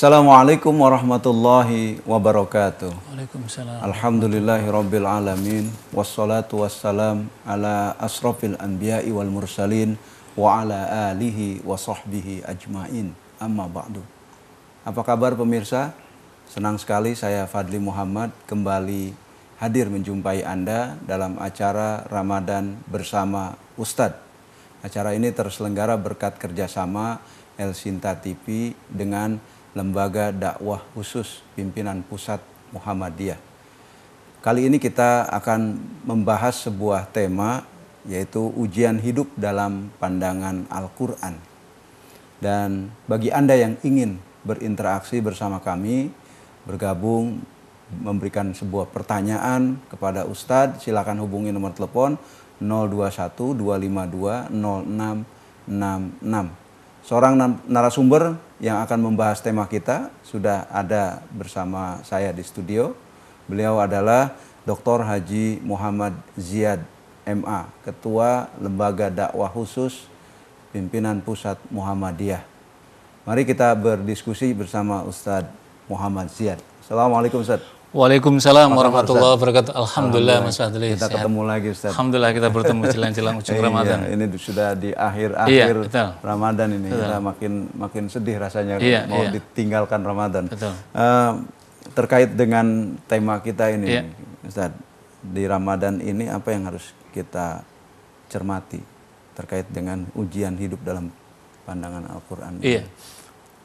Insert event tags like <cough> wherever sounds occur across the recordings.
Assalamualaikum warahmatullahi wabarakatuh. Waalaikumsalam. Alhamdulillahi rabbil alamin wassalatu wassalam ala asrafil anbiya'i wal mursalin wa ala alihi wa sahbihi ajmain. Amma ba'du. Apa kabar pemirsa? Senang sekali saya Fadli Muhammad kembali hadir menjumpai Anda dalam acara Ramadan bersama Ustadz. Acara ini terselenggara berkat kerjasama El Sinta TV dengan Lembaga Dakwah Khusus Pimpinan Pusat Muhammadiyah. Kali ini kita akan membahas sebuah tema yaitu ujian hidup dalam pandangan Al-Quran. Dan bagi Anda yang ingin berinteraksi bersama kami, bergabung, memberikan sebuah pertanyaan kepada Ustadz, silakan hubungi nomor telepon 021 252 0666 seorang narasumber yang akan membahas tema kita sudah ada bersama saya di studio. Beliau adalah Dr. Haji Muhammad Ziyad MA, Ketua Lembaga Dakwah Khusus Pimpinan Pusat Muhammadiyah. Mari kita berdiskusi bersama Ustadz Muhammad Ziyad. Assalamualaikum Ustadz. Waalaikumsalam warahmatullahi wabarakatuh. Alhamdulillah Mas Fadli. Kita sehat. ketemu lagi Ustaz. Alhamdulillah kita bertemu jelang-jelang <laughs> ujung iya, Ramadan. ini sudah di akhir-akhir iya, Ramadan ini. Betul. Kita makin makin sedih rasanya iya, mau iya. ditinggalkan Ramadan. Betul. Uh, terkait dengan tema kita ini iya. Ustaz. Di Ramadan ini apa yang harus kita cermati terkait dengan ujian hidup dalam pandangan Al-Qur'an? Iya.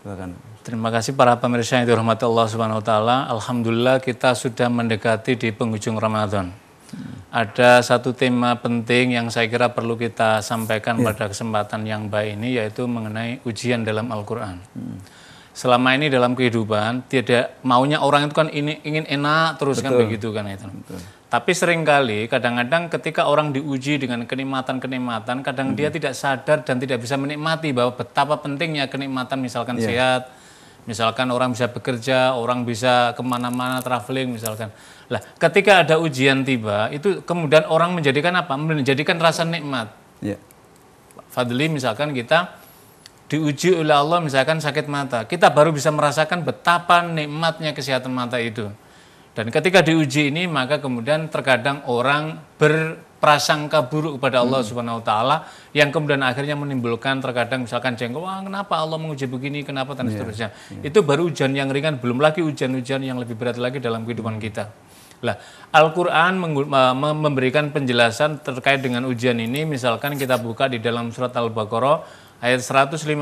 Silakan. Terima kasih para pemirsa yang dirahmati Allah Subhanahu wa taala. Alhamdulillah kita sudah mendekati di penghujung Ramadan. Ada satu tema penting yang saya kira perlu kita sampaikan yeah. pada kesempatan yang baik ini yaitu mengenai ujian dalam Al-Qur'an. Selama ini dalam kehidupan tidak maunya orang itu kan ini ingin enak terus kan Betul. kan begitu kan itu. Betul. Tapi seringkali kadang-kadang ketika orang diuji dengan kenikmatan-kenikmatan, kadang hmm. dia tidak sadar dan tidak bisa menikmati bahwa betapa pentingnya kenikmatan misalkan yeah. sehat Misalkan orang bisa bekerja, orang bisa kemana-mana traveling misalkan. Lah, ketika ada ujian tiba, itu kemudian orang menjadikan apa? Menjadikan rasa nikmat. Ya. Fadli misalkan kita diuji oleh Allah misalkan sakit mata, kita baru bisa merasakan betapa nikmatnya kesehatan mata itu. Dan ketika diuji ini, maka kemudian terkadang orang ber prasangka buruk kepada Allah hmm. Subhanahu wa taala yang kemudian akhirnya menimbulkan terkadang misalkan jengkel wah kenapa Allah menguji begini kenapa dan yeah. seterusnya. Yeah. Itu baru ujian yang ringan belum lagi ujian-ujian yang lebih berat lagi dalam kehidupan kita. Lah, Al-Qur'an memberikan penjelasan terkait dengan ujian ini misalkan kita buka di dalam surat Al-Baqarah ayat 155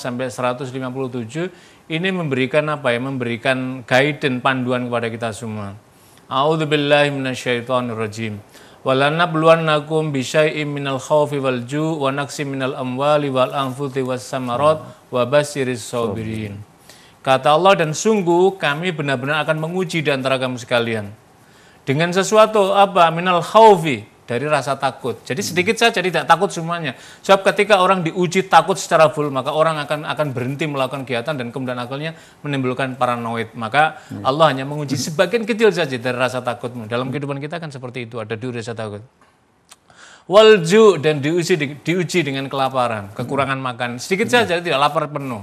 sampai 157 ini memberikan apa ya? Memberikan guidance panduan kepada kita semua. A'udzubillahi minasyaitonirrajim walanabluwannakum bisyai'im minal khawfi wal ju' wa naqsi minal amwali wal anfusi was samarat wa basyiris sabirin. Kata Allah dan sungguh kami benar-benar akan menguji di antara kamu sekalian. Dengan sesuatu apa minal khawfi dari rasa takut. Jadi sedikit saja tidak takut semuanya. Sebab ketika orang diuji takut secara full, maka orang akan akan berhenti melakukan kegiatan dan kemudian akhirnya menimbulkan paranoid. Maka Allah hanya menguji sebagian kecil saja dari rasa takutmu. Dalam kehidupan kita kan seperti itu, ada duri rasa takut. Walju dan diuji diuji dengan kelaparan, kekurangan makan. Sedikit saja tidak lapar penuh.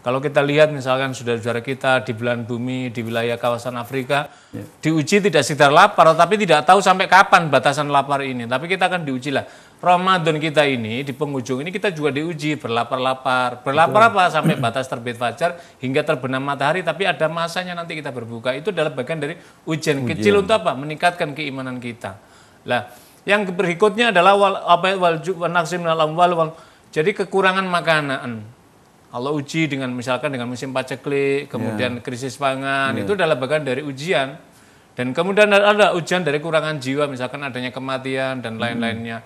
Kalau kita lihat misalkan saudara-saudara kita di bulan bumi, di wilayah kawasan Afrika, ya. diuji tidak sekitar lapar, tapi tidak tahu sampai kapan batasan lapar ini. Tapi kita akan diuji lah. Ramadan kita ini, di penghujung ini kita juga diuji berlapar-lapar. Berlapar apa? Sampai batas terbit fajar hingga terbenam matahari, tapi ada masanya nanti kita berbuka. Itu adalah bagian dari ujian, ujian. kecil untuk apa? Meningkatkan keimanan kita. Lah, yang berikutnya adalah wal apa wal wal, wal jadi kekurangan makanan Allah uji dengan misalkan dengan musim paceklik, kemudian yeah. krisis pangan, yeah. itu adalah bagian dari ujian. Dan kemudian ada ujian dari kurangan jiwa, misalkan adanya kematian dan hmm. lain-lainnya.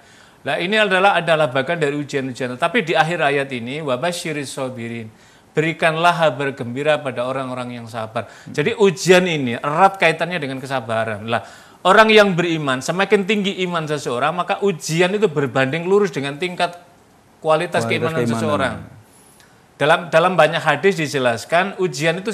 Nah ini adalah adalah bagian dari ujian-ujian. Tapi di akhir ayat ini, wabashiris sobirin. Berikanlah kabar gembira pada orang-orang yang sabar. Hmm. Jadi ujian ini erat kaitannya dengan kesabaran. Lah, orang yang beriman, semakin tinggi iman seseorang, maka ujian itu berbanding lurus dengan tingkat kualitas, kualitas keimanan, keimanan seseorang. Dalam dalam banyak hadis dijelaskan ujian itu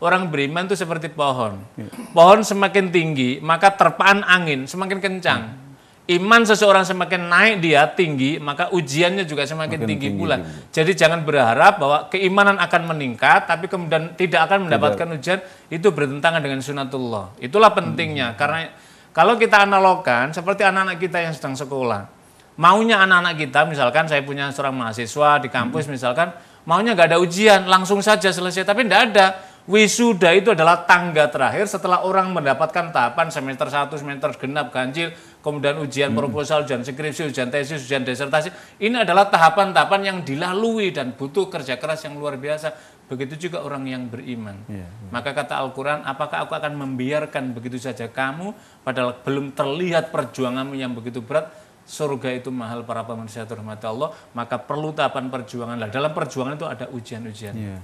orang beriman itu seperti pohon. Iya. Pohon semakin tinggi, maka terpaan angin semakin kencang. Hmm. Iman seseorang semakin naik dia tinggi, maka ujiannya juga semakin tinggi, tinggi pula. Jadi jangan berharap bahwa keimanan akan meningkat, tapi kemudian tidak akan mendapatkan tidak. ujian, itu bertentangan dengan sunatullah. Itulah pentingnya, hmm. karena kalau kita analogkan seperti anak-anak kita yang sedang sekolah. Maunya anak-anak kita, misalkan saya punya seorang mahasiswa di kampus, hmm. misalkan maunya nggak ada ujian, langsung saja selesai. Tapi tidak ada. Wisuda itu adalah tangga terakhir setelah orang mendapatkan tahapan semester 1, semester genap, ganjil, kemudian ujian hmm. proposal, ujian skripsi, ujian tesis, ujian disertasi. Ini adalah tahapan-tahapan yang dilalui dan butuh kerja keras yang luar biasa. Begitu juga orang yang beriman. Ya, ya. Maka kata Al-Quran, apakah aku akan membiarkan begitu saja kamu, padahal belum terlihat perjuanganmu yang begitu berat, surga itu mahal para pemirsa terhormat Allah, maka perlu tahapan perjuangan lah. Dalam perjuangan itu ada ujian-ujian. Yeah.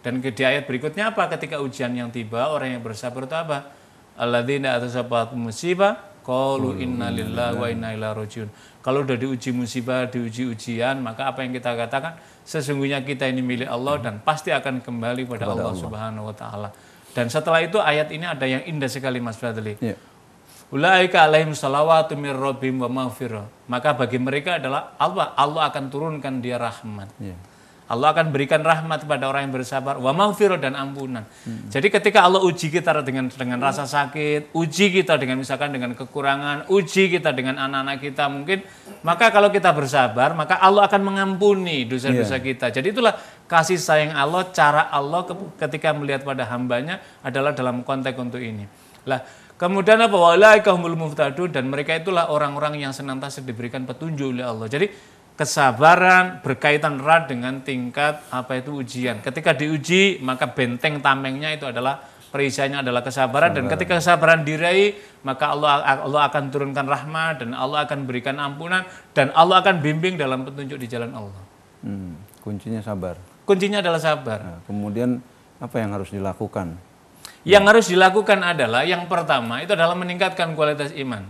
Dan di ayat berikutnya apa? Ketika ujian yang tiba, orang yang bersabar itu apa? Alladzina atasabat musibah, kalau inna Lillah wa inna ilaihi rojiun Kalau sudah diuji musibah, diuji ujian, maka apa yang kita katakan? Sesungguhnya kita ini milik Allah dan pasti akan kembali pada, kepada Allah, Allah Subhanahu wa taala. Dan setelah itu ayat ini ada yang indah sekali Mas Bradley iya. Yeah Ulaika alaihim salawatu mir wa maghfirah. Maka bagi mereka adalah Allah Allah akan turunkan dia rahmat. Yeah. Allah akan berikan rahmat kepada orang yang bersabar wa maghfirah dan ampunan. Hmm. Jadi ketika Allah uji kita dengan dengan rasa sakit, uji kita dengan misalkan dengan kekurangan, uji kita dengan anak-anak kita mungkin, maka kalau kita bersabar, maka Allah akan mengampuni dosa-dosa yeah. kita. Jadi itulah kasih sayang Allah, cara Allah ketika melihat pada hambanya adalah dalam konteks untuk ini. Lah Kemudian apa? Walaikahumul muftadun dan mereka itulah orang-orang yang senantiasa diberikan petunjuk oleh Allah. Jadi kesabaran berkaitan erat dengan tingkat apa itu ujian. Ketika diuji maka benteng tamengnya itu adalah perisainya adalah kesabaran dan ketika kesabaran diraih maka Allah Allah akan turunkan rahmat dan Allah akan berikan ampunan dan Allah akan bimbing dalam petunjuk di jalan Allah. Hmm, kuncinya sabar. Kuncinya adalah sabar. Nah, kemudian apa yang harus dilakukan? Yang harus dilakukan adalah yang pertama itu adalah meningkatkan kualitas iman.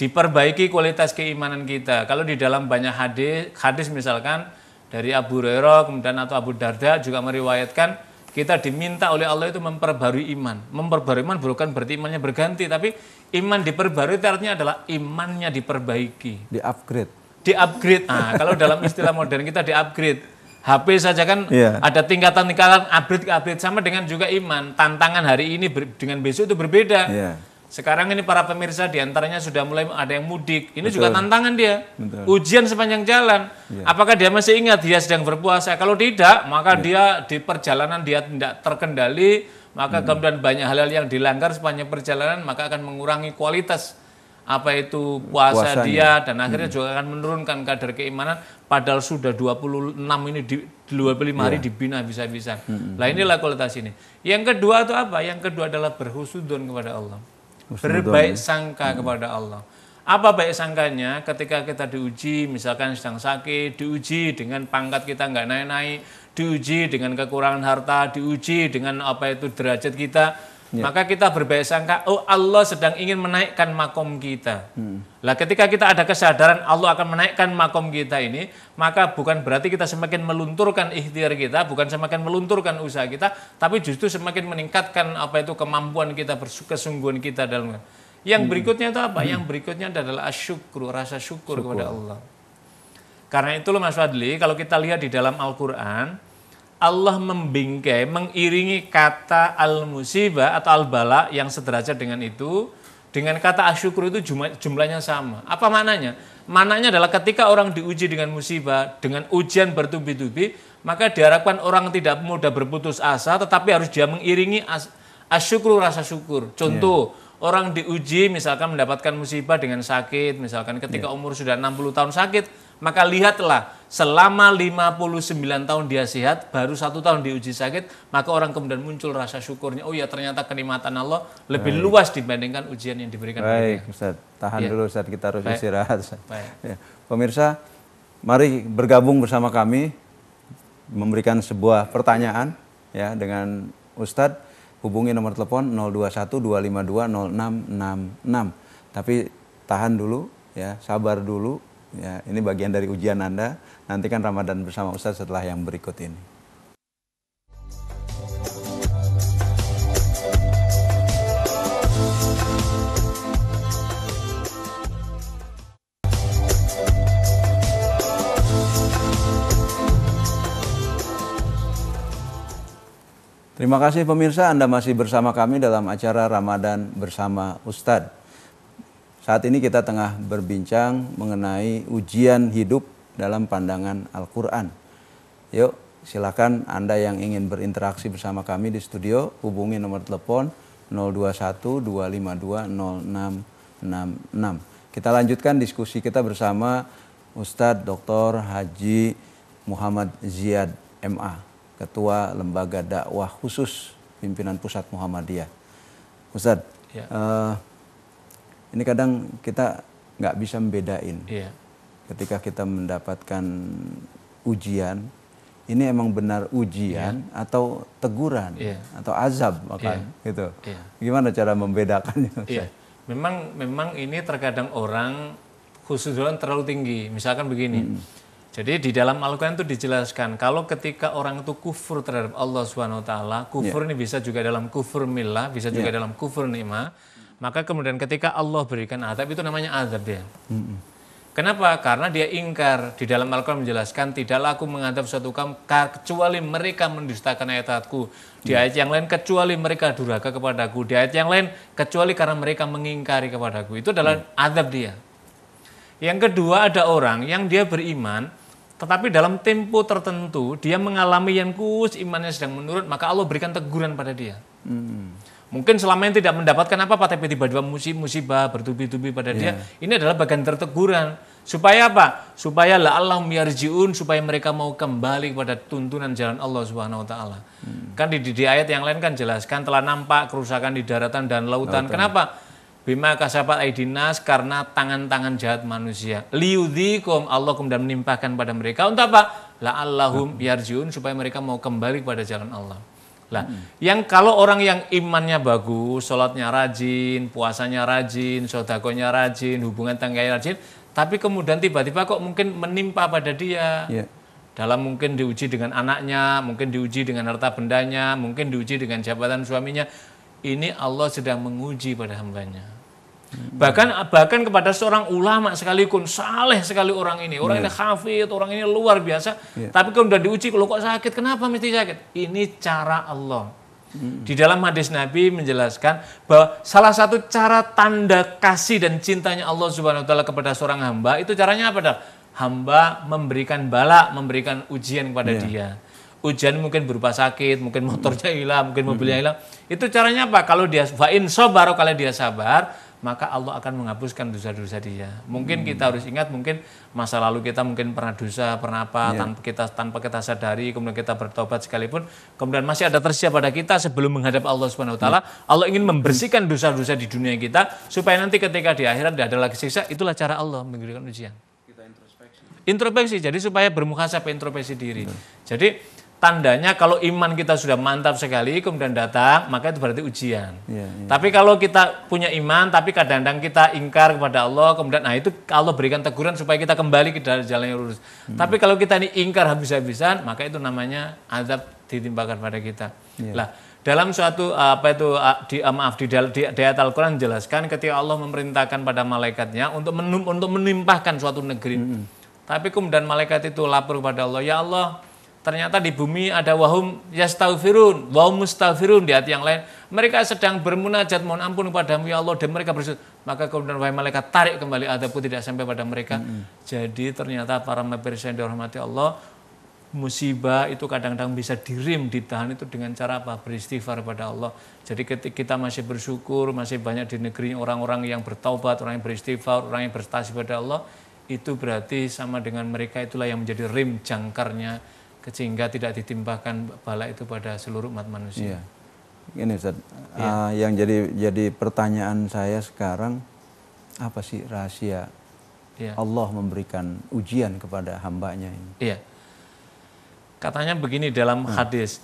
Diperbaiki kualitas keimanan kita. Kalau di dalam banyak hadis, hadis misalkan dari Abu Hurairah kemudian atau Abu Darda juga meriwayatkan kita diminta oleh Allah itu memperbarui iman. Memperbarui iman bukan berarti imannya berganti, tapi iman diperbarui artinya adalah imannya diperbaiki. Di upgrade. Di upgrade. Nah, kalau dalam istilah modern kita di upgrade. HP saja kan yeah. ada tingkatan-tingkatan ke update sama dengan juga iman. Tantangan hari ini dengan besok itu berbeda. Yeah. Sekarang ini para pemirsa diantaranya sudah mulai ada yang mudik. Ini Betul. juga tantangan dia. Betul. Ujian sepanjang jalan. Yeah. Apakah dia masih ingat dia sedang berpuasa? Kalau tidak, maka yeah. dia di perjalanan dia tidak terkendali. Maka hmm. kemudian banyak hal-hal yang dilanggar sepanjang perjalanan, maka akan mengurangi kualitas apa itu puasa Puasanya. dia dan akhirnya hmm. juga akan menurunkan kadar keimanan padahal sudah 26 ini di 25 yeah. hari iya. dibina bisa-bisa. Hmm. Nah inilah hmm. kualitas ini. Yang kedua itu apa? Yang kedua adalah berhusudun kepada Allah. Husnudun. Berbaik hmm. sangka hmm. kepada Allah. Apa baik sangkanya ketika kita diuji misalkan sedang sakit, diuji dengan pangkat kita nggak naik-naik, diuji dengan kekurangan harta, diuji dengan apa itu derajat kita Ya. Maka kita berbaik sangka, oh Allah sedang ingin menaikkan makom kita. Hmm. Lah ketika kita ada kesadaran Allah akan menaikkan makom kita ini, maka bukan berarti kita semakin melunturkan ikhtiar kita, bukan semakin melunturkan usaha kita, tapi justru semakin meningkatkan apa itu kemampuan kita, kesungguhan kita dalam. Yang hmm. berikutnya itu apa? Hmm. Yang berikutnya adalah syukur, rasa syukur, syukur kepada Allah. Karena itu loh Mas Fadli, kalau kita lihat di dalam Al-Qur'an, Allah membingkai, mengiringi kata al-musibah atau al-bala yang sederajat dengan itu dengan kata asyukur itu jumlahnya sama. Apa maknanya? Maknanya adalah ketika orang diuji dengan musibah, dengan ujian bertubi-tubi, maka diharapkan orang tidak mudah berputus asa, tetapi harus dia mengiringi as, asyukur rasa syukur. Contoh, yeah. orang diuji misalkan mendapatkan musibah dengan sakit, misalkan ketika yeah. umur sudah 60 tahun sakit, maka lihatlah selama 59 tahun dia sehat, baru satu tahun diuji sakit, maka orang kemudian muncul rasa syukurnya. Oh ya ternyata kenikmatan Allah lebih Baik. luas dibandingkan ujian yang diberikan. Baik, Ustaz. Tahan ya. dulu Ustaz, kita harus Baik. istirahat. Baik. <laughs> Ya. Pemirsa, mari bergabung bersama kami memberikan sebuah pertanyaan ya dengan Ustadz hubungi nomor telepon 021 252 0666. Tapi tahan dulu ya, sabar dulu Ya, ini bagian dari ujian Anda. Nantikan Ramadan bersama Ustaz setelah yang berikut ini. Terima kasih pemirsa Anda masih bersama kami dalam acara Ramadan bersama Ustadz. Saat ini kita tengah berbincang mengenai ujian hidup dalam pandangan Al-Quran. Yuk, silakan Anda yang ingin berinteraksi bersama kami di studio, hubungi nomor telepon 021 252 0666. Kita lanjutkan diskusi kita bersama Ustadz Dr. Haji Muhammad Ziyad MA, Ketua Lembaga Dakwah Khusus Pimpinan Pusat Muhammadiyah. Ustadz, ya. uh, ini kadang kita nggak bisa membedain. Iya. Ketika kita mendapatkan ujian, ini emang benar ujian yeah. atau teguran yeah. atau azab makanya yeah. gitu. Yeah. Gimana cara membedakannya? Yeah. Memang memang ini terkadang orang orang terlalu tinggi. Misalkan begini. Mm. Jadi di dalam Al-Qur'an itu dijelaskan kalau ketika orang itu kufur terhadap Allah Subhanahu wa taala, kufur yeah. ini bisa juga dalam kufur milah, bisa juga yeah. dalam kufur nikmah maka kemudian ketika Allah berikan azab itu namanya azab dia. Mm -mm. Kenapa? Karena dia ingkar. Di dalam Al-Quran menjelaskan, tidaklah aku mengadab suatu kaum kecuali mereka mendustakan ayat-ayatku. Di mm. ayat yang lain, kecuali mereka durhaka kepadaku. Di ayat yang lain, kecuali karena mereka mengingkari kepadaku. Itu adalah mm. azab adab dia. Yang kedua ada orang yang dia beriman, tetapi dalam tempo tertentu dia mengalami yang kus, imannya sedang menurun, maka Allah berikan teguran pada dia. Hmm. Mungkin selama ini tidak mendapatkan apa-apa, tapi tiba-tiba musibah bertubi-tubi pada yeah. dia. Iya. Ini adalah bagian terteguran. Supaya apa? Supaya Allah yarji'un, supaya mereka mau kembali kepada tuntunan jalan Allah Subhanahu wa taala. Hmm. Kan di, di, di ayat yang lain kan jelaskan telah nampak kerusakan di daratan dan lautan. lautan. Kenapa? Bima kasabat aidinas karena tangan-tangan jahat manusia. Liudhikum Allah kemudian menimpakan pada mereka untuk apa? La'allahum hmm. yarjiun supaya mereka mau kembali kepada jalan Allah. Lah, hmm. yang kalau orang yang imannya bagus, sholatnya rajin, puasanya rajin, sodakonya rajin, hubungan tangganya rajin, tapi kemudian tiba-tiba kok mungkin menimpa pada dia. Yeah. Dalam mungkin diuji dengan anaknya, mungkin diuji dengan harta bendanya, mungkin diuji dengan jabatan suaminya. Ini Allah sedang menguji pada hambanya. Bahkan bahkan kepada seorang ulama sekalipun saleh sekali orang ini, orang yeah. ini hafid, orang ini luar biasa, yeah. tapi kemudian diuji kalau kok sakit, kenapa mesti sakit? Ini cara Allah. Hmm. Di dalam hadis Nabi menjelaskan bahwa salah satu cara tanda kasih dan cintanya Allah Subhanahu wa taala kepada seorang hamba itu caranya apa, Dar? Hamba memberikan bala, memberikan ujian kepada yeah. dia ujian mungkin berupa sakit, mungkin hmm. motornya hilang, mungkin mobilnya hmm. hilang. Itu caranya apa? Kalau dia fa'in sabar, kalau dia sabar, maka Allah akan menghapuskan dosa-dosa dia. Mungkin hmm. kita harus ingat mungkin masa lalu kita mungkin pernah dosa, pernah apa yeah. tanpa kita tanpa kita sadari, kemudian kita bertobat sekalipun, kemudian masih ada tersisa pada kita sebelum menghadap Allah Subhanahu wa taala. Hmm. Allah ingin membersihkan dosa-dosa di dunia kita supaya nanti ketika di akhirat tidak ada lagi siksa, itulah cara Allah memberikan ujian. introspeksi. Jadi supaya bermuhasabah introspeksi diri. Hmm. Jadi tandanya kalau iman kita sudah mantap sekali kemudian datang maka itu berarti ujian. Ya, ya. Tapi kalau kita punya iman tapi kadang-kadang kita ingkar kepada Allah kemudian nah itu Allah berikan teguran supaya kita kembali ke jalan yang lurus. Hmm. Tapi kalau kita ini ingkar habis-habisan maka itu namanya azab ditimpakan pada kita. Ya. Lah dalam suatu uh, apa itu uh, di uh, maaf di, di, di ayat Al-Qur'an jelaskan ketika Allah memerintahkan pada malaikatnya untuk menum, untuk menimpahkan suatu negeri. Hmm. Tapi kemudian malaikat itu lapor kepada Allah, "Ya Allah, Ternyata di bumi ada wahum yastaghfirun, wahum mustaghfirun di hati yang lain. Mereka sedang bermunajat mohon ampun kepadamu ya Allah dan mereka bersujud. Maka kemudian wahai malaikat tarik kembali adabku tidak sampai pada mereka. Mm -hmm. Jadi ternyata para mabir yang dihormati Allah, musibah itu kadang-kadang bisa dirim ditahan itu dengan cara apa? Beristighfar pada Allah. Jadi ketika kita masih bersyukur, masih banyak di negeri orang-orang yang bertaubat, orang yang beristighfar, orang yang bertasbih pada Allah, itu berarti sama dengan mereka itulah yang menjadi rim jangkarnya sehingga tidak ditimpahkan bala itu pada seluruh umat manusia. Iya. Ini Ustaz, iya. uh, yang jadi jadi pertanyaan saya sekarang apa sih rahasia iya. Allah memberikan ujian kepada hambanya ini? Iya. Katanya begini dalam hmm.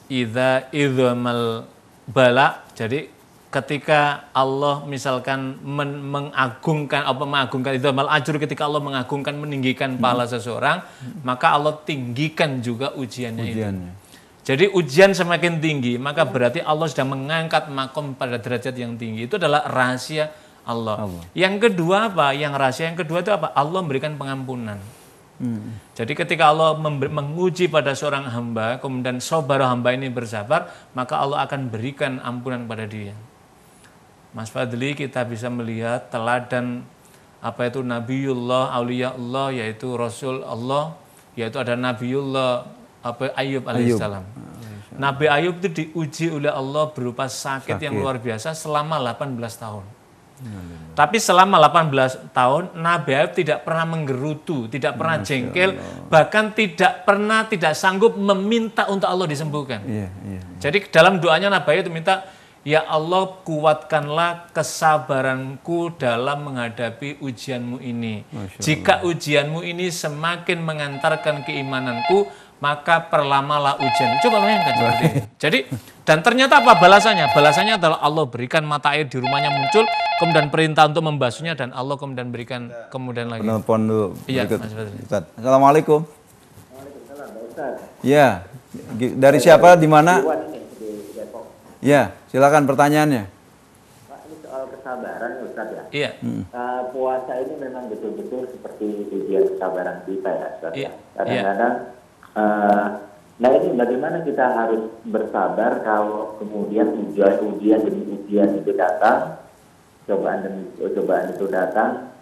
idza idzamal bala, jadi ketika Allah misalkan men mengagungkan apa mengagungkan itu mal ajur ketika Allah mengagungkan meninggikan pahala hmm. seseorang maka Allah tinggikan juga ujiannya, ujiannya. itu. Jadi ujian semakin tinggi maka berarti Allah sudah mengangkat makom pada derajat yang tinggi. Itu adalah rahasia Allah. Allah. Yang kedua apa? Yang rahasia yang kedua itu apa? Allah memberikan pengampunan. Hmm. Jadi ketika Allah menguji pada seorang hamba, kemudian sobar hamba ini bersabar, maka Allah akan berikan ampunan pada dia. Mas Fadli kita bisa melihat teladan apa itu Nabiullah, Auliyaullah yaitu Rasul Allah, yaitu ada Nabiullah apa Ayub alaihissalam. Ah, Nabi Ayub itu diuji oleh Allah berupa sakit, sakit. yang luar biasa selama 18 tahun. Ya, Tapi selama 18 tahun Nabi Ayub tidak pernah menggerutu, tidak pernah Masya jengkel, Allah. bahkan tidak pernah tidak sanggup meminta untuk Allah disembuhkan. Ya, ya, ya. Jadi dalam doanya Nabi Ayub itu minta Ya Allah kuatkanlah kesabaranku dalam menghadapi ujianmu ini. Jika ujianmu ini semakin mengantarkan keimananku, maka perlamalah ujian. Coba bayangkan seperti ini. Jadi, dan ternyata apa balasannya? Balasannya adalah Allah berikan mata air di rumahnya muncul, kemudian perintah untuk membasuhnya, dan Allah kemudian berikan kemudian lagi. Penelpon dulu. Iya, Mas Assalamualaikum. Ya, dari siapa, di mana? Ya, silakan pertanyaannya. Pak, ini soal kesabaran Ustaz ya. Iya. Hmm. Uh, puasa ini memang betul-betul seperti ujian kesabaran kita ya Ustaz. Ya? Iya. Kadang-kadang iya. uh, Nah ini bagaimana kita harus bersabar kalau kemudian ujian ujian demi ujian itu datang, cobaan demi oh, cobaan itu datang,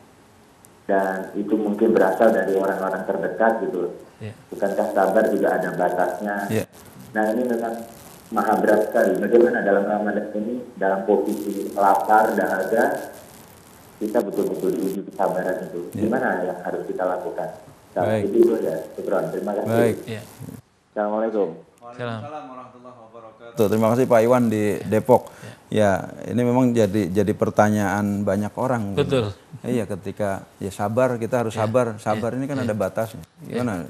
dan itu mungkin berasal dari orang-orang terdekat gitu. Yeah. Bukankah sabar juga ada batasnya? Yeah. Nah ini memang maha berat sekali. Bagaimana dalam Ramadan ini, dalam posisi lapar, dahaga, kita betul-betul uji kesabaran itu. Yeah. Gimana yang harus kita lakukan? Nah, Baik. Itu ya. Syukron. Terima kasih. Baik. Yeah. Assalamualaikum. Waalaikumsalam warahmatullahi wabarakatuh. Tuh, terima kasih Pak Iwan di Depok. Ya. ya, ini memang jadi jadi pertanyaan banyak orang. Betul. Iya, ketika ya sabar kita harus ya. sabar. Sabar ya. ini kan ada batasnya. Gimana?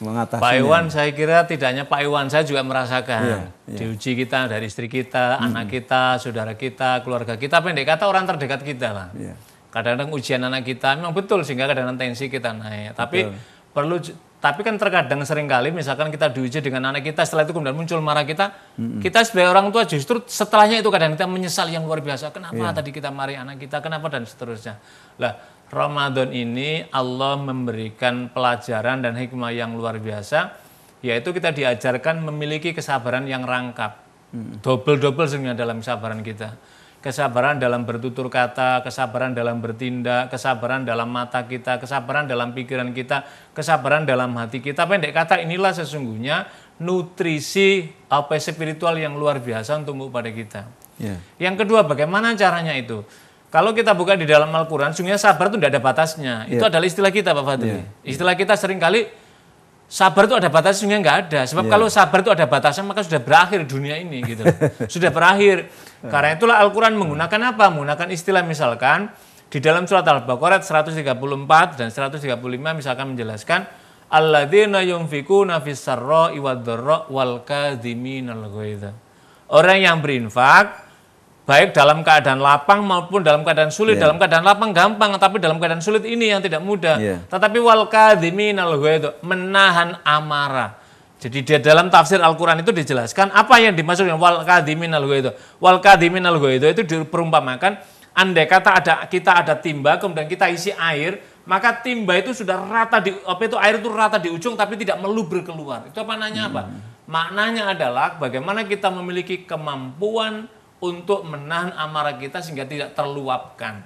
mengatasi. Pak Iwan saya kira tidak hanya Pak Iwan, saya juga merasakan yeah, yeah. diuji kita dari istri kita, hmm. anak kita, saudara kita, keluarga kita, pendek kata orang terdekat kita lah. kadang iya. Kadang-kadang ujian anak kita memang betul sehingga kadang-kadang tensi kita naik. Betul. Tapi perlu tapi kan terkadang seringkali misalkan kita diuji dengan anak kita setelah itu kemudian muncul marah kita mm-hmm. kita sebagai orang tua justru setelahnya itu kadang kita menyesal yang luar biasa kenapa yeah. tadi kita marahi anak kita kenapa dan seterusnya lah Ramadan ini Allah memberikan pelajaran dan hikmah yang luar biasa, yaitu kita diajarkan memiliki kesabaran yang rangkap. Hmm. Double-double sebenarnya dalam kesabaran kita. Kesabaran dalam bertutur kata, kesabaran dalam bertindak, kesabaran dalam mata kita, kesabaran dalam pikiran kita, kesabaran dalam hati kita. Pendek kata inilah sesungguhnya nutrisi apa spiritual yang luar biasa untuk pada kita. Yeah. Yang kedua, bagaimana caranya itu? Kalau kita buka di dalam Al-Quran, sungguhnya sabar itu tidak ada batasnya. Yeah. Itu iya. adalah istilah kita, Pak Fadli. Yeah. Istilah kita sering kali sabar itu ada batasnya, sungguhnya nggak ada. Sebab yeah. kalau sabar itu ada batasnya, maka sudah berakhir dunia ini. gitu. <laughs> sudah berakhir. Iya. Karena itulah Al-Quran menggunakan apa? Menggunakan istilah misalkan, di dalam surat Al-Baqarah 134 dan 135 misalkan menjelaskan, Alladzina yunfikuna fis sarra wal kadhiminal ghaidha. Orang yang berinfak baik dalam keadaan lapang maupun dalam keadaan sulit. Yeah. Dalam keadaan lapang gampang, tapi dalam keadaan sulit ini yang tidak mudah. Yeah. Tetapi wal kadhiminal itu menahan amarah. Jadi dia dalam tafsir Al-Qur'an itu dijelaskan apa yang dimaksud dengan wal kadhiminal itu. Wal kadhiminal itu itu diperumpamakan andai kata ada kita ada timba kemudian kita isi air, maka timba itu sudah rata di apa itu air itu rata di ujung tapi tidak meluber keluar. Itu apa nanya hmm. apa? Maknanya adalah bagaimana kita memiliki kemampuan untuk menahan amarah kita sehingga tidak terluapkan.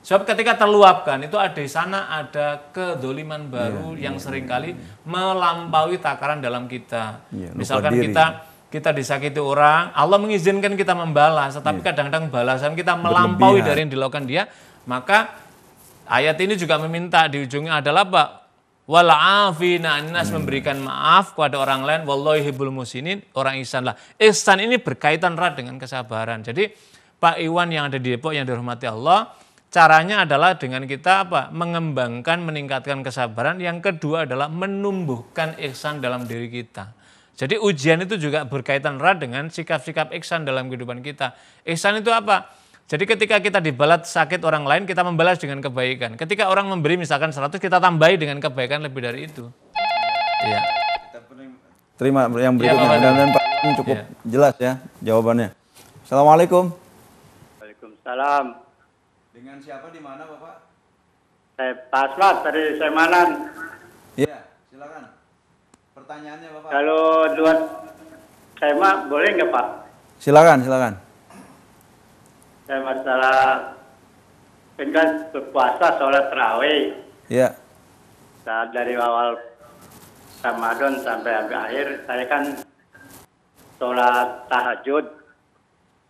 Sebab ketika terluapkan itu ada di sana ada kedoliman baru yeah, yang yeah, seringkali yeah. Iya. melampaui takaran dalam kita. Yeah, Misalkan diri. kita kita disakiti orang, Allah mengizinkan kita membalas, tetapi iya. kadang-kadang balasan kita melampaui Berlebihan. dari yang dilakukan dia, maka ayat ini juga meminta di ujungnya adalah apa? Walafina anas hmm. memberikan maaf kepada orang lain wallahi hibul musinin orang lah. ihsan ini berkaitan erat dengan kesabaran jadi Pak Iwan yang ada di Depok yang dirahmati Allah caranya adalah dengan kita apa mengembangkan meningkatkan kesabaran yang kedua adalah menumbuhkan ihsan dalam diri kita jadi ujian itu juga berkaitan erat dengan sikap-sikap ihsan dalam kehidupan kita ihsan itu apa jadi ketika kita dibalas sakit orang lain, kita membalas dengan kebaikan. Ketika orang memberi misalkan 100, kita tambahi dengan kebaikan lebih dari itu. Iya. Terima yang iya, berikutnya. Ya, dan, dan, Pak cukup ya. jelas ya jawabannya. Assalamualaikum. Waalaikumsalam. Dengan siapa di mana Bapak? Saya eh, Paslat dari Semanan. Iya, silakan. Pertanyaannya Bapak. Kalau dua Sema boleh nggak Pak? Silakan, silakan saya masalah kan kan berpuasa sholat terawih. Iya. Saat dari awal Ramadan sampai akhir saya kan sholat tahajud.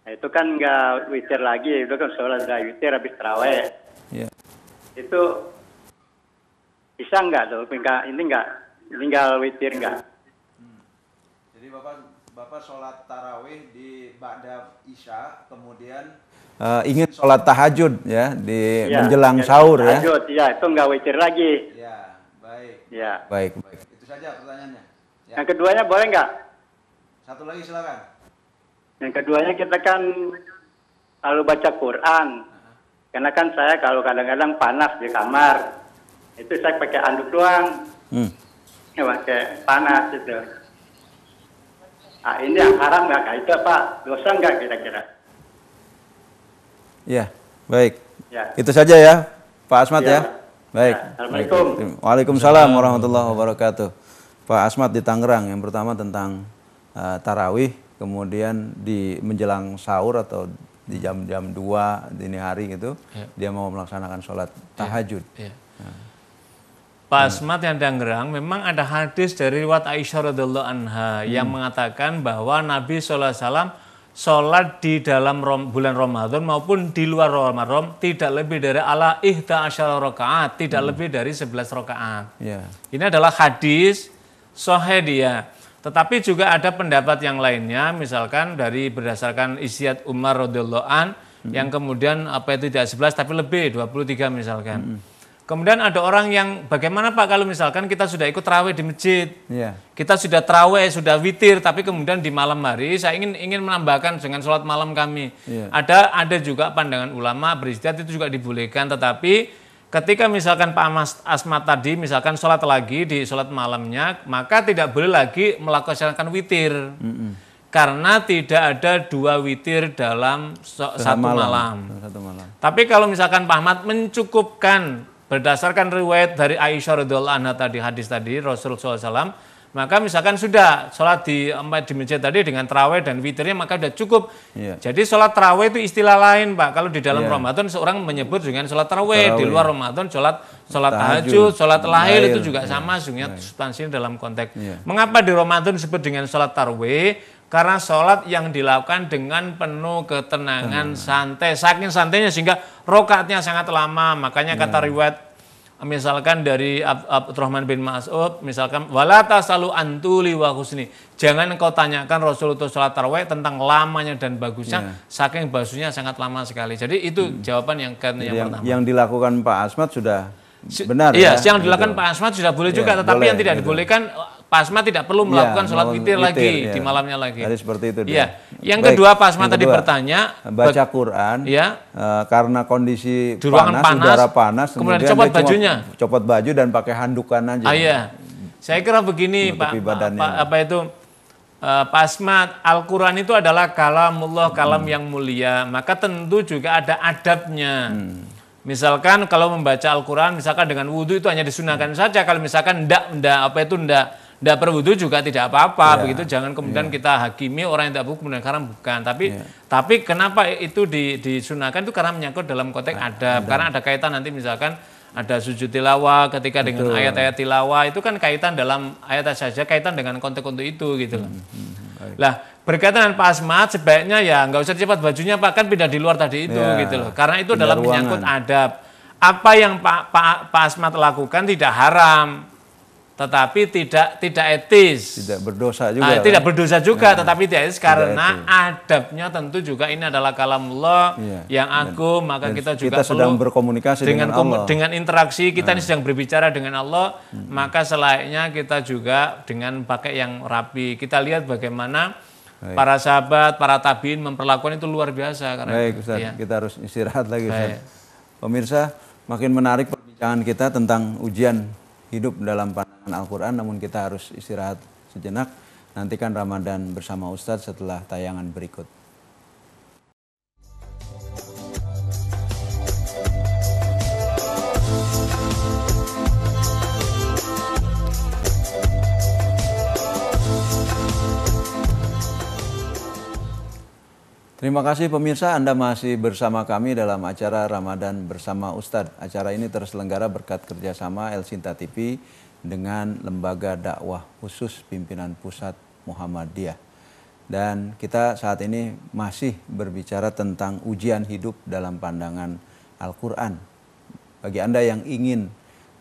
Nah, itu kan nggak witir lagi, itu kan sholat nggak witir habis terawih. Iya. Itu bisa nggak tuh? Enggak, ini nggak tinggal witir nggak? Hmm. Jadi bapak bapak sholat tarawih di Ba'da Isya, kemudian uh, ingin sholat tahajud ya di ya, menjelang ya, sahur ya. Tahajud, ya itu nggak witir lagi. Ya, baik. Ya. Baik, baik. Itu saja pertanyaannya. Ya. Yang keduanya boleh nggak? Satu lagi silakan. Yang keduanya kita kan lalu baca Quran. Karena kan saya kalau kadang-kadang panas di kamar, itu saya pakai anduk doang. Hmm. Ya, pakai panas itu. Ah, ini yang haram nggak? Itu apa? Dosa nggak kira-kira? Ya, baik. Ya. Itu saja ya, Pak Asmat ya. ya. Baik. Ya, Assalamualaikum. Waalaikumsalam warahmatullahi wabarakatuh. Pak Asmat di Tangerang yang pertama tentang uh, tarawih, kemudian di menjelang sahur atau di jam-jam 2 dini hari gitu, ya. dia mau melaksanakan sholat ya. tahajud. Ya. Ya. Pak Asmat yang Tangerang memang ada hadis dari riwayat Aisyah radhiallahu anha hmm. yang mengatakan bahwa Nabi saw sholat di dalam bulan Ramadan maupun di luar Ramadan tidak lebih dari ala ihda asyara rakaat, tidak hmm. lebih dari 11 rakaat. Yeah. Ini adalah hadis sahih dia. Tetapi juga ada pendapat yang lainnya misalkan dari berdasarkan isyad Umar radhiyallahu an hmm. yang kemudian apa itu tidak 11 tapi lebih 23 misalkan. Hmm. Kemudian ada orang yang bagaimana Pak kalau misalkan kita sudah ikut terawih di masjid, ya. kita sudah terawih, sudah witir, tapi kemudian di malam hari saya ingin ingin menambahkan dengan sholat malam kami. Ya. Ada ada juga pandangan ulama beristiadat itu juga dibolehkan, tetapi ketika misalkan Pak Mas Asma tadi misalkan sholat lagi di sholat malamnya, maka tidak boleh lagi melaksanakan witir. Mm -mm. Karena tidak ada dua witir dalam so, satu malam. malam. Satu malam. Tapi kalau misalkan Pak Ahmad mencukupkan Berdasarkan riwayat dari Aisyah radhiallahu anha tadi hadis tadi Rasulullah SAW maka misalkan sudah sholat di empat di masjid tadi dengan terawih dan witirnya maka sudah cukup. Yeah. Jadi sholat terawih itu istilah lain pak. Kalau di dalam yeah. Ramadan seorang menyebut dengan sholat terawih, di luar Ramadan sholat sholat tahajud, sholat iya. lahir itu juga yeah. sama sebenarnya yeah. substansinya dalam konteks. Yeah. Mengapa di Ramadan disebut dengan sholat terawih? Karena sholat yang dilakukan dengan penuh ketenangan, hmm. santai, saking santainya sehingga rokatnya sangat lama. Makanya yeah. kata iya. riwayat misalkan dari Abdurrahman bin Mas'ud misalkan walata selalu antuli wa husni. Jangan kau tanyakan Rasulullah salat tarawih tentang lamanya dan bagusnya yeah. saking bagusnya sangat lama sekali. Jadi itu hmm. jawaban yang yang, yang pertama. Yang dilakukan Pak Asmat sudah Benar. Iya, ya, yang gitu. dilakukan Pak Asmat sudah boleh juga, iya, tetapi boleh, yang tidak gitu. dibolehkan Pak Asmat tidak perlu iya, melakukan ya, sholat witir lagi ya. di iya. malamnya lagi. Jadi seperti itu. Iya. Yang Baik, kedua Pak Asmat tadi bertanya baca Quran. Iya. Uh, karena kondisi panas, panas, udara panas, kemudian, copot bajunya. Copot baju dan pakai handukan aja. Ah, iya. Saya kira begini Pak, apa itu? Eh, Pak Asmat, Al-Quran itu adalah kalamullah, kalam hmm. yang mulia. Maka tentu juga ada adabnya. Hmm Misalkan kalau membaca Al-Quran, misalkan dengan wudhu itu hanya disunahkan hmm. saja. Kalau misalkan ndak, ndak apa itu ndak, ndak perwudhu juga tidak apa-apa. Yeah. Begitu jangan kemudian yeah. kita hakimi orang yang tidak buku kemudian karena bukan. Tapi yeah. tapi kenapa itu disunahkan itu karena menyangkut dalam konteks nah, adab. adab. Karena ada kaitan nanti misalkan ada sujud tilawah ketika dengan ayat-ayat tilawah itu kan kaitan dalam ayat saja kaitan dengan konteks untuk itu gitu loh. Hmm, hmm, hmm lah berkaitan dengan Pak Asmat sebaiknya ya nggak usah cepat bajunya Pak kan pindah di luar tadi itu ya, gitu loh. Karena itu dalam ruangan. menyangkut adab. Apa yang Pak Pak Pak Asmat lakukan tidak haram tetapi tidak tidak etis. Tidak berdosa juga. Nah, Tidak kan? berdosa juga, nah, tetapi tidak etis karena adabnya tentu juga ini adalah kalamullah ya, yang agung, maka dan kita juga kita sedang perlu berkomunikasi dengan dengan, Allah. dengan interaksi kita nah. ini sedang berbicara dengan Allah, hmm. maka selainnya kita juga dengan pakai yang rapi. Kita lihat bagaimana Baik. para sahabat, para tabiin memperlakukan itu luar biasa karena Baik, Ustaz, ya. kita harus istirahat lagi Ustaz. Pemirsa, makin menarik perbincangan kita tentang ujian hidup dalam pandangan Al-Quran, namun kita harus istirahat sejenak. Nantikan Ramadan bersama Ustadz setelah tayangan berikut. Terima kasih pemirsa Anda masih bersama kami dalam acara Ramadan bersama Ustadz. Acara ini terselenggara berkat kerjasama El Sinta TV dengan Lembaga Dakwah Khusus Pimpinan Pusat Muhammadiyah. Dan kita saat ini masih berbicara tentang ujian hidup dalam pandangan Al-Quran. Bagi Anda yang ingin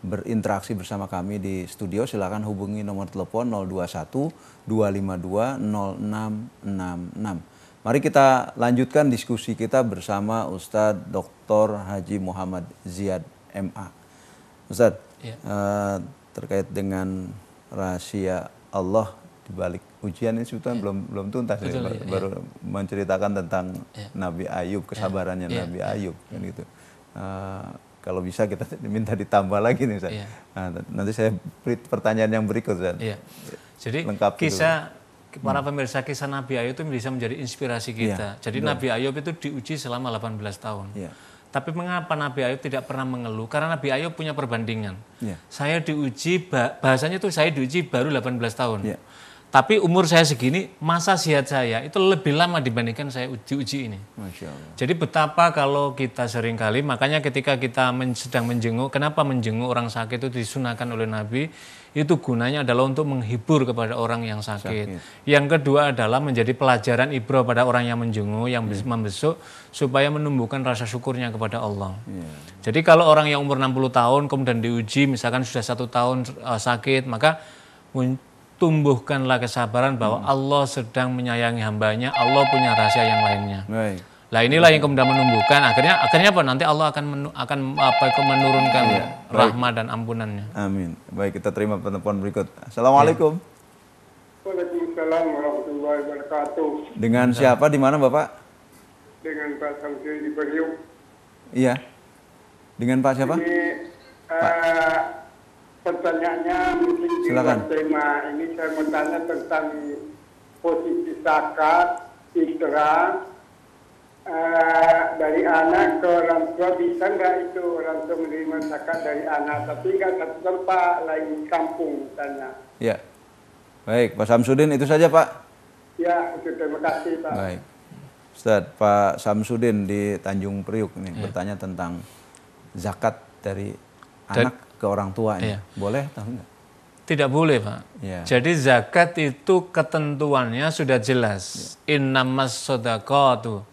berinteraksi bersama kami di studio silakan hubungi nomor telepon 021 252 0666. Mari kita lanjutkan diskusi kita bersama Ustadz Dr. Haji Muhammad Ziyad MA. Ustadz, ya. uh, terkait dengan rahasia Allah di balik ujian ini sebetulnya ya. belum belum tuntas ya. Betul, ya. baru, ya. baru menceritakan tentang ya. Nabi Ayub, ya. kesabarannya ya. Nabi ya. Ayub kan gitu. Uh, kalau bisa kita <laughs> minta ditambah lagi nih Ustaz. Nah, nanti saya pertanyaan yang berikut Ustaz. Jadi Lengkap gitu. kisah para hmm. pemirsa kisah Nabi Ayub itu bisa menjadi inspirasi iya, kita. Ya, Jadi betul. Nabi Ayub itu diuji selama 18 tahun. Ya. Tapi mengapa Nabi Ayub tidak pernah mengeluh? Karena Nabi Ayub punya perbandingan. Ya. Saya diuji bahasanya itu saya diuji baru 18 tahun. Ya. Tapi umur saya segini, masa sihat saya itu lebih lama dibandingkan saya uji uji ini. Masya Allah. Jadi betapa kalau kita sering kali makanya ketika kita men, sedang menjenguk, kenapa menjenguk orang sakit itu disunahkan oleh Nabi, itu gunanya adalah untuk menghibur kepada orang yang sakit. sakit. Yang kedua adalah menjadi pelajaran ibro pada orang yang menjenguk, yang yeah. membesuk, supaya menumbuhkan rasa syukurnya kepada Allah. Yeah. Jadi kalau orang yang umur 60 tahun kemudian diuji, misalkan sudah satu tahun uh, sakit, maka tumbuhkanlah kesabaran bahwa hmm. Allah sedang menyayangi hambanya, Allah punya rahasia yang lainnya. Baik. Nah inilah yang kemudian menumbuhkan akhirnya akhirnya apa nanti Allah akan menu, akan apa menurunkan ya, rahmat dan ampunannya. Amin. Baik kita terima penelpon berikut. Assalamualaikum. Waalaikumsalam warahmatullahi wabarakatuh. Dengan siapa di mana Bapak? Dengan Pak Samsul di Iya. Dengan Pak siapa? Ini, uh, Pak. Eh, Pertanyaannya mungkin Silakan. tema ini saya mau tanya tentang posisi zakat, istirahat uh, eh, dari anak ke orang tua bisa nggak itu orang tua menerima zakat dari anak tapi nggak satu tempat lain kampung misalnya. Ya, baik Pak Samsudin itu saja Pak. Ya, itu terima kasih Pak. Baik. Ustaz, Pak Samsudin di Tanjung Priuk ini ya. bertanya tentang zakat dari Dan, anak ke orang tuanya. Iya. Boleh atau enggak? Tidak boleh, Pak. Ya. Jadi zakat itu ketentuannya sudah jelas. Ya. Innamas sodakotu.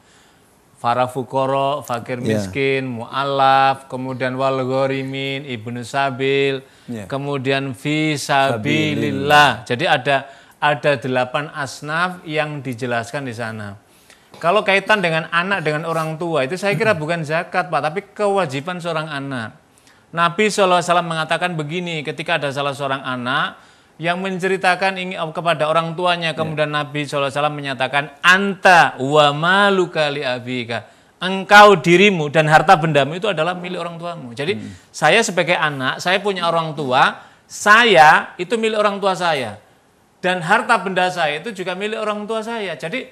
Para fukoro, fakir iya. miskin, yeah. mu'alaf, kemudian wal ghorimin, ibnu sabil, yeah. kemudian visabilillah. Jadi ada ada delapan asnaf yang dijelaskan di sana. Kalau kaitan dengan anak dengan orang tua itu saya kira <clears throat> bukan zakat Pak, tapi kewajiban seorang anak. Nabi SAW mengatakan begini ketika ada salah seorang anak yang menceritakan ini kepada orang tuanya. Kemudian ya. Nabi SAW menyatakan, Anta wa maluka li abika. Engkau dirimu dan harta bendamu itu adalah milik orang tuamu. Jadi hmm. saya sebagai anak, saya punya orang tua, saya itu milik orang tua saya. Dan harta benda saya itu juga milik orang tua saya. Jadi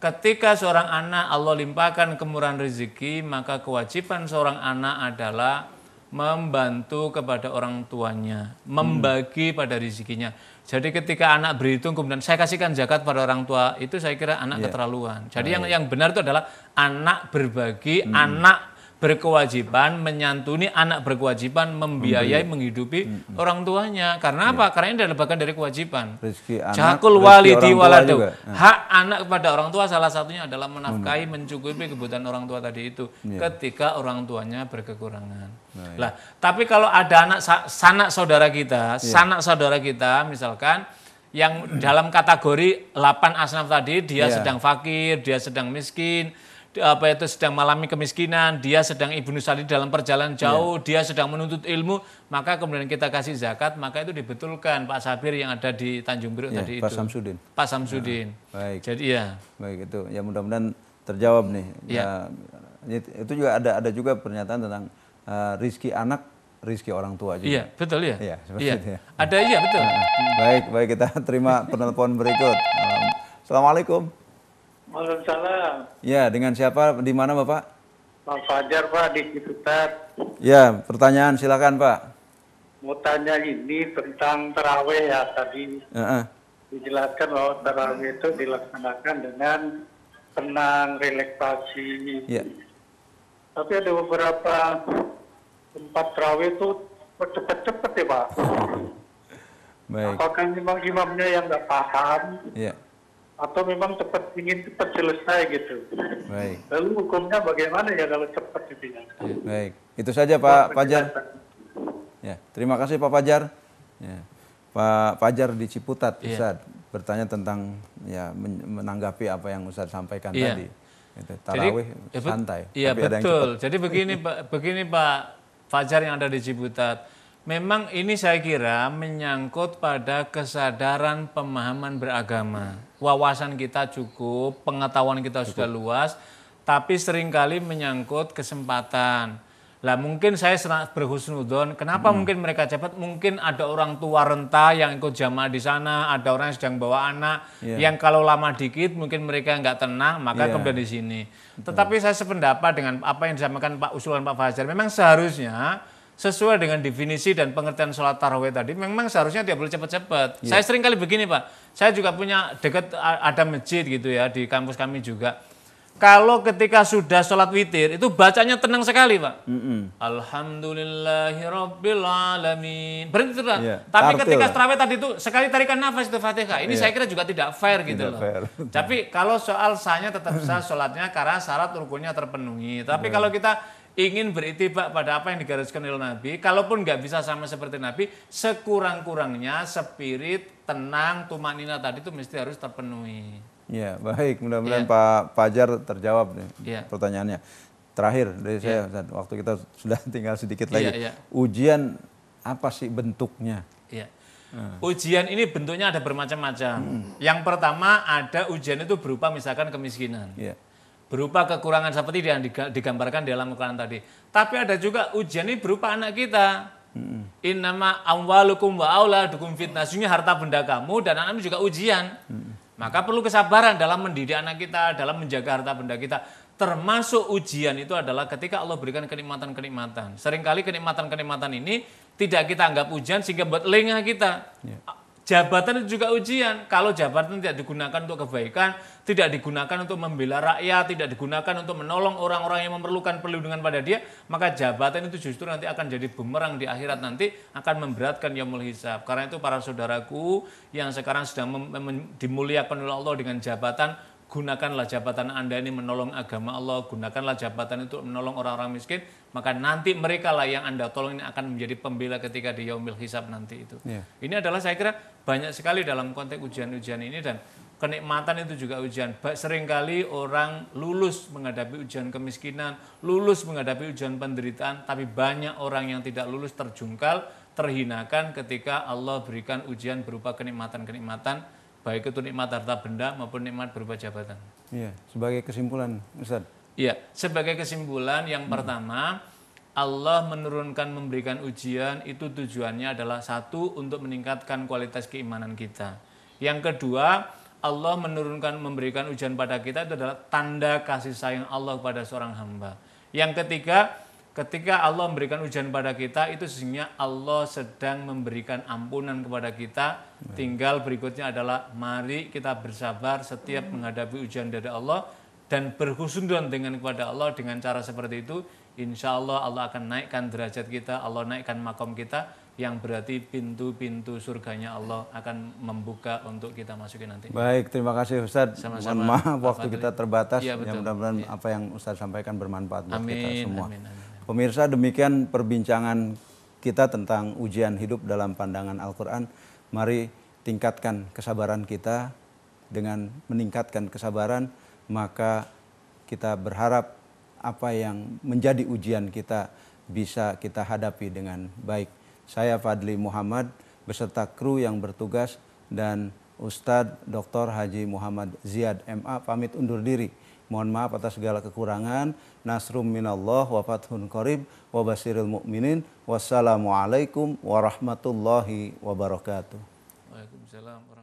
ketika seorang anak Allah limpahkan kemurahan rezeki, maka kewajiban seorang anak adalah membantu kepada orang tuanya, hmm. membagi hmm. pada rezekinya. Jadi ketika anak berhitung kemudian saya kasihkan zakat pada orang tua, itu saya kira anak yeah. keterlaluan. Jadi oh, yang yeah. yang benar itu adalah anak berbagi, hmm. anak berkewajiban menyantuni anak berkewajiban membiayai menghidupi hmm. orang tuanya karena yeah. apa iya. karena ini adalah bagian dari kewajiban rezeki anak di waladu hak nah. anak kepada orang tua salah satunya adalah menafkahi hmm. mencukupi kebutuhan orang tua tadi itu yeah. ketika orang tuanya berkekurangan nah, iya. lah tapi kalau ada anak sanak saudara kita yeah. sanak saudara kita misalkan yang dalam kategori 8 asnaf tadi dia yeah. sedang fakir dia sedang miskin apa itu sedang mengalami kemiskinan, dia sedang ibu sali dalam perjalanan iya. jauh, ya. dia sedang menuntut ilmu, maka kemudian kita kasih zakat, maka itu dibetulkan Pak Sabir yang ada di Tanjung Priok ya, tadi Pak itu. Pak Samsudin. Pak Samsudin. Ya, baik. Jadi ya. Baik itu. Ya mudah-mudahan terjawab nih. Iya. Ya. ya. Itu juga ada ada juga pernyataan tentang uh, rizki anak rizki orang tua juga. Iya, betul ya. Iya, seperti iya. Itu, ya. Ada iya betul. Nah, baik, baik kita terima penelpon berikut. Assalamualaikum. Waalaikumsalam. Ya, dengan siapa? Di mana Bapak? Pak Fajar Pak di Ciputat. Ya, pertanyaan silakan Pak. Mau tanya ini tentang terawih ya tadi. Uh-uh. Dijelaskan bahwa terawih itu dilaksanakan dengan tenang, relaksasi. Ya. Tapi ada beberapa tempat terawih itu cepat-cepat ya Pak. Baik. Apakah imam-imamnya yang nggak paham? Yeah atau memang cepat ingin cepat selesai gitu. Baik. Lalu hukumnya bagaimana ya kalau cepat gitu ya? Baik, itu saja Pak Pajar. Ya, terima kasih Pak Pajar. Ya. Pak Pajar di Ciputat, yeah. Ustaz, bertanya tentang ya menanggapi apa yang Ustaz sampaikan yeah. tadi. Tarawih Jadi, ya santai. Iya betul. Jadi begini Pak, begini Pak Fajar yang ada di Ciputat Memang ini saya kira menyangkut pada kesadaran pemahaman beragama. Wawasan kita cukup, pengetahuan kita cukup. sudah luas, tapi seringkali menyangkut kesempatan. Lah mungkin saya berhusnudon, kenapa hmm. mungkin mereka cepat? Mungkin ada orang tua renta yang ikut jamaah di sana, ada orang yang sedang bawa anak, yeah. yang kalau lama dikit mungkin mereka nggak tenang, maka yeah. kemudian di sini. Betul. Tetapi saya sependapat dengan apa yang disampaikan Pak usulan Pak Fajar. Memang seharusnya sesuai dengan definisi dan pengertian sholat tarawih tadi, memang seharusnya tidak boleh cepat-cepat. Yeah. Saya sering kali begini Pak, saya juga punya dekat ada masjid gitu ya di kampus kami juga. Kalau ketika sudah sholat witir, itu bacanya tenang sekali Pak. Mm-hmm. Berhenti sudah. Yeah. Tapi Tartil ketika terawih tadi itu, sekali tarikan nafas itu fatihah. Ini yeah. saya kira juga tidak fair gitu tidak loh. Tapi kalau soal sahnya tetap sah sholatnya karena syarat rukunnya terpenuhi. Tapi yeah. kalau kita ingin beritibak pada apa yang digariskan oleh Nabi, kalaupun nggak bisa sama seperti Nabi, sekurang-kurangnya spirit tenang tumanina tadi itu mesti harus terpenuhi. Ya baik, mudah-mudahan ya. Pak Fajar terjawab nih ya. pertanyaannya. Terakhir dari ya. saya, ya. waktu kita sudah <laughs> tinggal sedikit ya, lagi. Ya, ya. Ujian apa sih bentuknya? Ya. Hmm. Ujian ini bentuknya ada bermacam-macam. Hmm. Yang pertama ada ujian itu berupa misalkan kemiskinan. Ya berupa kekurangan seperti yang digambarkan dalam quran tadi. Tapi ada juga ujian ini berupa anak kita. Hmm. nama amwalukum wa aula fitnah. fitnasunya harta benda kamu dan anak juga ujian. Hmm. Maka perlu kesabaran dalam mendidik anak kita, dalam menjaga harta benda kita. Termasuk ujian itu adalah ketika Allah berikan kenikmatan-kenikmatan. Seringkali kenikmatan-kenikmatan ini tidak kita anggap ujian sehingga buat lengah kita. Yeah Jabatan itu juga ujian. Kalau jabatan tidak digunakan untuk kebaikan, tidak digunakan untuk membela rakyat, tidak digunakan untuk menolong orang-orang yang memerlukan perlindungan pada dia, maka jabatan itu justru nanti akan jadi bumerang di akhirat nanti akan memberatkan yang hisab. Karena itu para saudaraku yang sekarang sedang dimuliakan oleh Allah dengan jabatan, gunakanlah jabatan Anda ini menolong agama Allah, gunakanlah jabatan itu menolong orang-orang miskin, maka nanti mereka lah yang Anda tolong ini akan menjadi pembela ketika di yaumil hisab nanti itu. Yeah. Ini adalah saya kira banyak sekali dalam konteks ujian-ujian ini dan kenikmatan itu juga ujian. Seringkali orang lulus menghadapi ujian kemiskinan, lulus menghadapi ujian penderitaan, tapi banyak orang yang tidak lulus terjungkal, terhinakan ketika Allah berikan ujian berupa kenikmatan-kenikmatan baik itu nikmat harta benda maupun nikmat berupa jabatan. Iya, sebagai kesimpulan, Ustaz. Iya, sebagai kesimpulan yang hmm. pertama, Allah menurunkan memberikan ujian itu tujuannya adalah satu untuk meningkatkan kualitas keimanan kita. Yang kedua, Allah menurunkan memberikan ujian pada kita itu adalah tanda kasih sayang Allah kepada seorang hamba. Yang ketiga, Ketika Allah memberikan ujian pada kita, itu sesungguhnya Allah sedang memberikan ampunan kepada kita. Tinggal berikutnya adalah mari kita bersabar setiap menghadapi ujian dari Allah dan berhusnudon dengan kepada Allah dengan cara seperti itu. Insya Allah Allah akan naikkan derajat kita, Allah naikkan makom kita yang berarti pintu-pintu surganya Allah akan membuka untuk kita masukin nanti. Baik, terima kasih Ustaz. Sama-sama. Mohon maaf waktu kita terbatas. Iya, ya, Yang mudah-mudahan ya. apa yang Ustaz sampaikan bermanfaat buat amin, kita semua. Amin, amin. Pemirsa demikian perbincangan kita tentang ujian hidup dalam pandangan Al-Quran. Mari tingkatkan kesabaran kita. Dengan meningkatkan kesabaran, maka kita berharap apa yang menjadi ujian kita bisa kita hadapi dengan baik. Saya Fadli Muhammad beserta kru yang bertugas dan Ustadz Dr. Haji Muhammad Ziyad MA pamit undur diri. Mohon maaf atas segala kekurangan. Nasrum minallah wa fathun qarib wa basiril mu'minin. Wassalamualaikum warahmatullahi wabarakatuh. Waalaikumsalam warahmatullahi wabarakatuh.